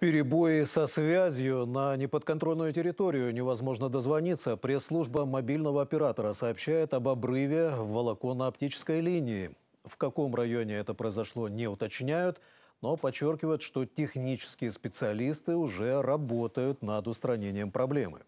Перебои со связью на неподконтрольную территорию невозможно дозвониться. Пресс-служба мобильного оператора сообщает об обрыве в волоконно-оптической линии. В каком районе это произошло, не уточняют, но подчеркивают, что технические специалисты уже работают над устранением проблемы.